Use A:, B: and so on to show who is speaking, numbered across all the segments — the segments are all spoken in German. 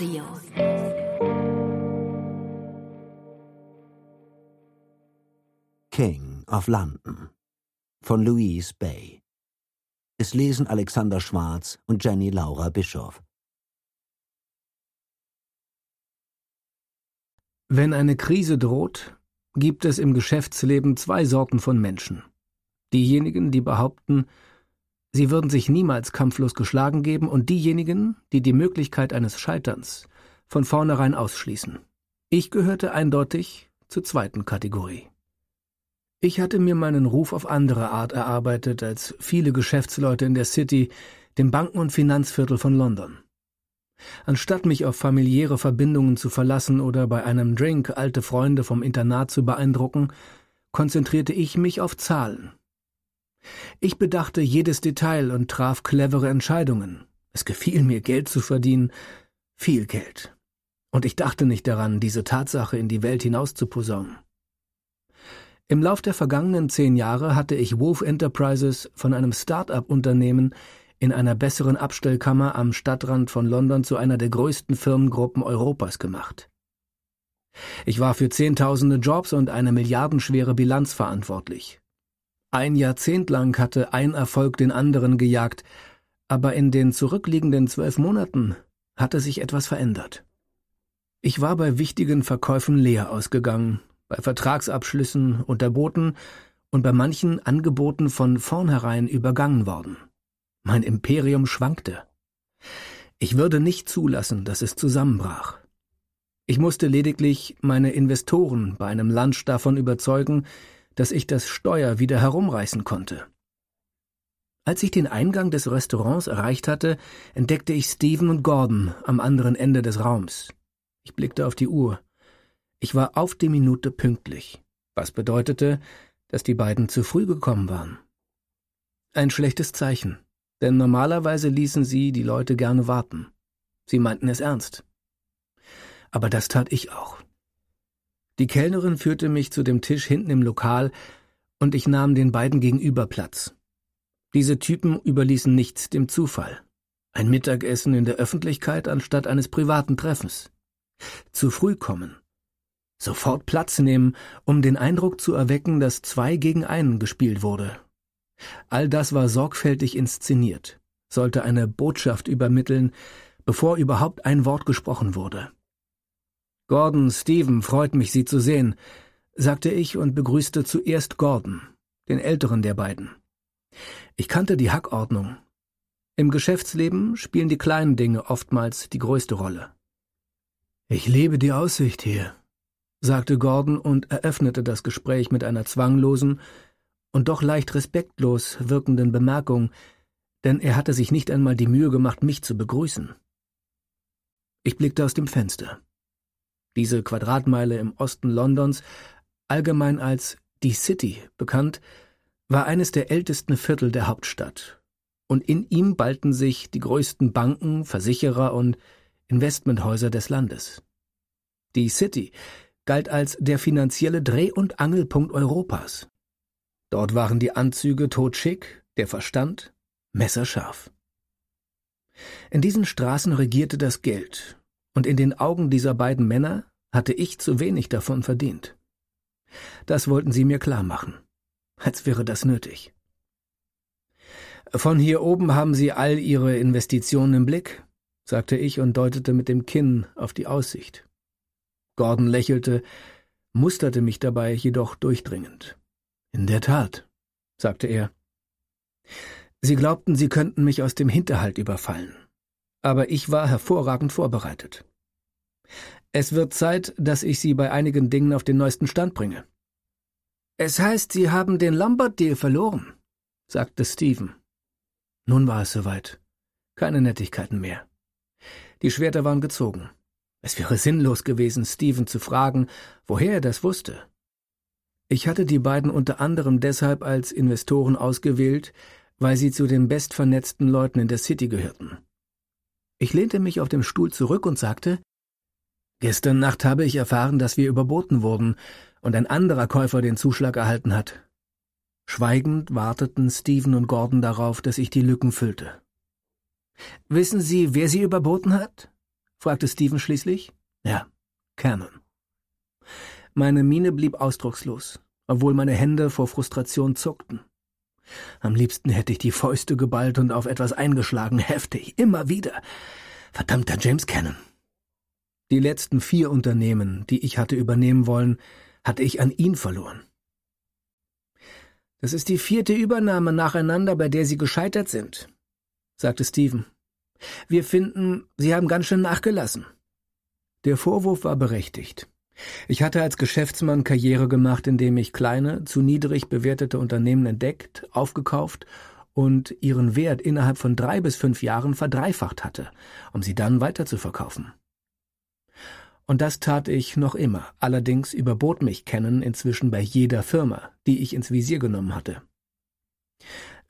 A: Audio. King of London von Louise Bay. Es lesen Alexander Schwarz und Jenny Laura Bischoff. Wenn eine Krise droht, gibt es im Geschäftsleben zwei Sorten von Menschen. Diejenigen, die behaupten, Sie würden sich niemals kampflos geschlagen geben und diejenigen, die die Möglichkeit eines Scheiterns von vornherein ausschließen. Ich gehörte eindeutig zur zweiten Kategorie. Ich hatte mir meinen Ruf auf andere Art erarbeitet als viele Geschäftsleute in der City, dem Banken- und Finanzviertel von London. Anstatt mich auf familiäre Verbindungen zu verlassen oder bei einem Drink alte Freunde vom Internat zu beeindrucken, konzentrierte ich mich auf Zahlen, ich bedachte jedes Detail und traf clevere Entscheidungen. Es gefiel mir, Geld zu verdienen, viel Geld. Und ich dachte nicht daran, diese Tatsache in die Welt hinaus zu posaunen. Im Lauf der vergangenen zehn Jahre hatte ich Wolf Enterprises von einem Start-up-Unternehmen in einer besseren Abstellkammer am Stadtrand von London zu einer der größten Firmengruppen Europas gemacht. Ich war für Zehntausende Jobs und eine milliardenschwere Bilanz verantwortlich. Ein Jahrzehnt lang hatte ein Erfolg den anderen gejagt, aber in den zurückliegenden zwölf Monaten hatte sich etwas verändert. Ich war bei wichtigen Verkäufen leer ausgegangen, bei Vertragsabschlüssen unterboten und bei manchen Angeboten von vornherein übergangen worden. Mein Imperium schwankte. Ich würde nicht zulassen, dass es zusammenbrach. Ich musste lediglich meine Investoren bei einem Lunch davon überzeugen, dass ich das Steuer wieder herumreißen konnte. Als ich den Eingang des Restaurants erreicht hatte, entdeckte ich Steven und Gordon am anderen Ende des Raums. Ich blickte auf die Uhr. Ich war auf die Minute pünktlich, was bedeutete, dass die beiden zu früh gekommen waren. Ein schlechtes Zeichen, denn normalerweise ließen sie die Leute gerne warten. Sie meinten es ernst. Aber das tat ich auch. Die Kellnerin führte mich zu dem Tisch hinten im Lokal und ich nahm den beiden gegenüber Platz. Diese Typen überließen nichts dem Zufall. Ein Mittagessen in der Öffentlichkeit anstatt eines privaten Treffens. Zu früh kommen. Sofort Platz nehmen, um den Eindruck zu erwecken, dass zwei gegen einen gespielt wurde. All das war sorgfältig inszeniert, sollte eine Botschaft übermitteln, bevor überhaupt ein Wort gesprochen wurde. Gordon, Stephen, freut mich, Sie zu sehen, sagte ich und begrüßte zuerst Gordon, den älteren der beiden. Ich kannte die Hackordnung. Im Geschäftsleben spielen die kleinen Dinge oftmals die größte Rolle. Ich liebe die Aussicht hier, sagte Gordon und eröffnete das Gespräch mit einer zwanglosen und doch leicht respektlos wirkenden Bemerkung, denn er hatte sich nicht einmal die Mühe gemacht, mich zu begrüßen. Ich blickte aus dem Fenster diese Quadratmeile im Osten Londons, allgemein als die City bekannt, war eines der ältesten Viertel der Hauptstadt. Und in ihm ballten sich die größten Banken, Versicherer und Investmenthäuser des Landes. Die City galt als der finanzielle Dreh- und Angelpunkt Europas. Dort waren die Anzüge totschick, der Verstand messerscharf. In diesen Straßen regierte das Geld, und in den Augen dieser beiden Männer hatte ich zu wenig davon verdient. Das wollten sie mir klar machen, als wäre das nötig. Von hier oben haben Sie all Ihre Investitionen im Blick, sagte ich und deutete mit dem Kinn auf die Aussicht. Gordon lächelte, musterte mich dabei jedoch durchdringend. In der Tat, sagte er. Sie glaubten, Sie könnten mich aus dem Hinterhalt überfallen aber ich war hervorragend vorbereitet. Es wird Zeit, dass ich Sie bei einigen Dingen auf den neuesten Stand bringe. Es heißt, Sie haben den Lombard-Deal verloren, sagte Stephen. Nun war es soweit. Keine Nettigkeiten mehr. Die Schwerter waren gezogen. Es wäre sinnlos gewesen, Stephen zu fragen, woher er das wusste. Ich hatte die beiden unter anderem deshalb als Investoren ausgewählt, weil sie zu den bestvernetzten Leuten in der City gehörten. Ich lehnte mich auf dem Stuhl zurück und sagte Gestern Nacht habe ich erfahren, dass wir überboten wurden und ein anderer Käufer den Zuschlag erhalten hat. Schweigend warteten Stephen und Gordon darauf, dass ich die Lücken füllte. Wissen Sie, wer sie überboten hat? fragte Stephen schließlich. Ja, Cannon. Meine Miene blieb ausdruckslos, obwohl meine Hände vor Frustration zuckten. Am liebsten hätte ich die Fäuste geballt und auf etwas eingeschlagen, heftig, immer wieder. Verdammter James Cannon. Die letzten vier Unternehmen, die ich hatte übernehmen wollen, hatte ich an ihn verloren. Das ist die vierte Übernahme nacheinander, bei der Sie gescheitert sind, sagte Stephen. Wir finden, Sie haben ganz schön nachgelassen. Der Vorwurf war berechtigt. Ich hatte als Geschäftsmann Karriere gemacht, indem ich kleine, zu niedrig bewertete Unternehmen entdeckt, aufgekauft und ihren Wert innerhalb von drei bis fünf Jahren verdreifacht hatte, um sie dann weiterzuverkaufen. Und das tat ich noch immer, allerdings überbot mich Kennen inzwischen bei jeder Firma, die ich ins Visier genommen hatte.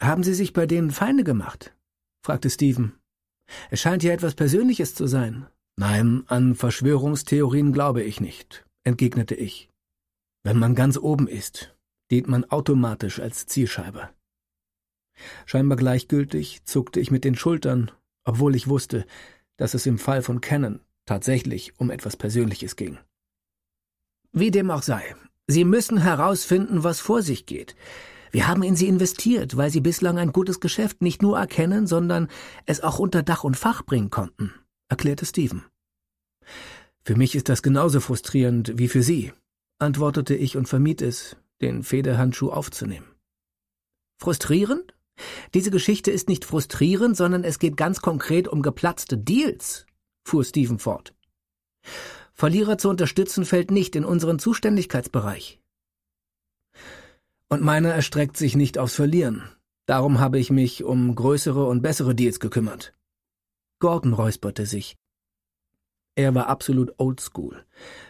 A: Haben Sie sich bei denen Feinde gemacht? fragte Stephen. Es scheint ja etwas Persönliches zu sein. Nein, an Verschwörungstheorien glaube ich nicht, entgegnete ich. Wenn man ganz oben ist, dient man automatisch als Zielscheibe. Scheinbar gleichgültig zuckte ich mit den Schultern, obwohl ich wusste, dass es im Fall von Cannon tatsächlich um etwas Persönliches ging. Wie dem auch sei, Sie müssen herausfinden, was vor sich geht. Wir haben in Sie investiert, weil Sie bislang ein gutes Geschäft nicht nur erkennen, sondern es auch unter Dach und Fach bringen konnten erklärte Stephen. Für mich ist das genauso frustrierend wie für Sie, antwortete ich und vermied es, den Federhandschuh aufzunehmen. Frustrierend? Diese Geschichte ist nicht frustrierend, sondern es geht ganz konkret um geplatzte Deals, fuhr Stephen fort. Verlierer zu unterstützen fällt nicht in unseren Zuständigkeitsbereich. Und meiner erstreckt sich nicht aufs Verlieren. Darum habe ich mich um größere und bessere Deals gekümmert. Gordon räusperte sich. Er war absolut oldschool.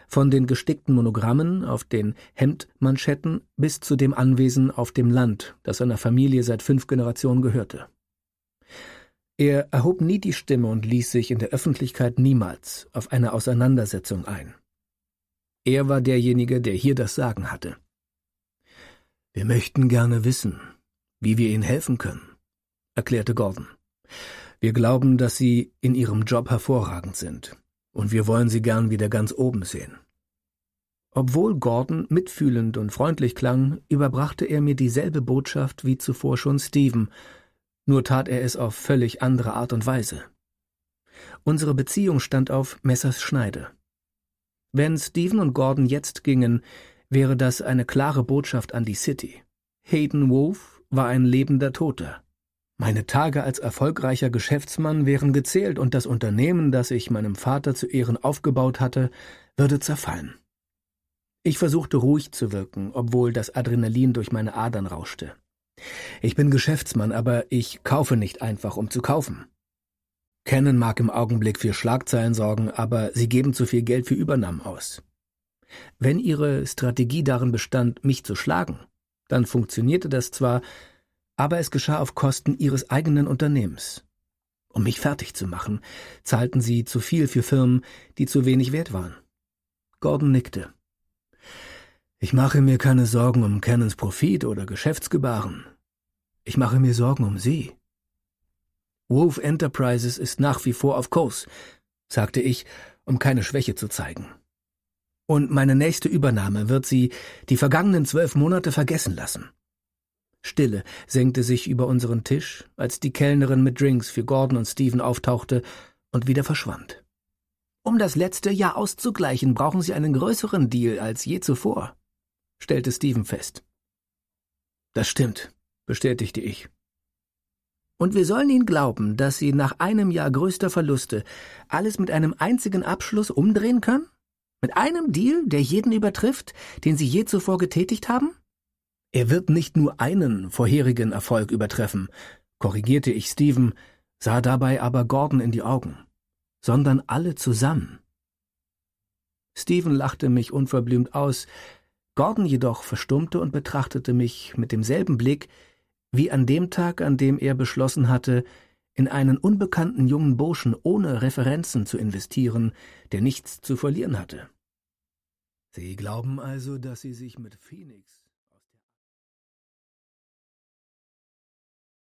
A: Von den gestickten Monogrammen auf den Hemdmanschetten bis zu dem Anwesen auf dem Land, das seiner Familie seit fünf Generationen gehörte. Er erhob nie die Stimme und ließ sich in der Öffentlichkeit niemals auf eine Auseinandersetzung ein. Er war derjenige, der hier das Sagen hatte. Wir möchten gerne wissen, wie wir Ihnen helfen können, erklärte Gordon. Wir glauben, dass Sie in Ihrem Job hervorragend sind. Und wir wollen Sie gern wieder ganz oben sehen. Obwohl Gordon mitfühlend und freundlich klang, überbrachte er mir dieselbe Botschaft wie zuvor schon Stephen, nur tat er es auf völlig andere Art und Weise. Unsere Beziehung stand auf Messers Schneide. Wenn Stephen und Gordon jetzt gingen, wäre das eine klare Botschaft an die City. Hayden Wolf war ein lebender Toter. Meine Tage als erfolgreicher Geschäftsmann wären gezählt und das Unternehmen, das ich meinem Vater zu Ehren aufgebaut hatte, würde zerfallen. Ich versuchte ruhig zu wirken, obwohl das Adrenalin durch meine Adern rauschte. Ich bin Geschäftsmann, aber ich kaufe nicht einfach, um zu kaufen. Canon mag im Augenblick für Schlagzeilen sorgen, aber sie geben zu viel Geld für Übernahmen aus. Wenn ihre Strategie darin bestand, mich zu schlagen, dann funktionierte das zwar, aber es geschah auf Kosten ihres eigenen Unternehmens. Um mich fertig zu machen, zahlten sie zu viel für Firmen, die zu wenig wert waren. Gordon nickte. Ich mache mir keine Sorgen um Cannons Profit oder Geschäftsgebaren. Ich mache mir Sorgen um Sie. Wolf Enterprises ist nach wie vor auf Kurs, sagte ich, um keine Schwäche zu zeigen. Und meine nächste Übernahme wird Sie die vergangenen zwölf Monate vergessen lassen. Stille senkte sich über unseren Tisch, als die Kellnerin mit Drinks für Gordon und Stephen auftauchte und wieder verschwand. Um das letzte Jahr auszugleichen, brauchen Sie einen größeren Deal als je zuvor, stellte Stephen fest. Das stimmt, bestätigte ich. Und wir sollen Ihnen glauben, dass Sie nach einem Jahr größter Verluste alles mit einem einzigen Abschluss umdrehen können? Mit einem Deal, der jeden übertrifft, den Sie je zuvor getätigt haben? Er wird nicht nur einen vorherigen Erfolg übertreffen, korrigierte ich Steven, sah dabei aber Gordon in die Augen, sondern alle zusammen. Steven lachte mich unverblümt aus, Gordon jedoch verstummte und betrachtete mich mit demselben Blick wie an dem Tag, an dem er beschlossen hatte, in einen unbekannten jungen Burschen ohne Referenzen zu investieren, der nichts zu verlieren hatte. Sie glauben also, dass Sie sich mit Phoenix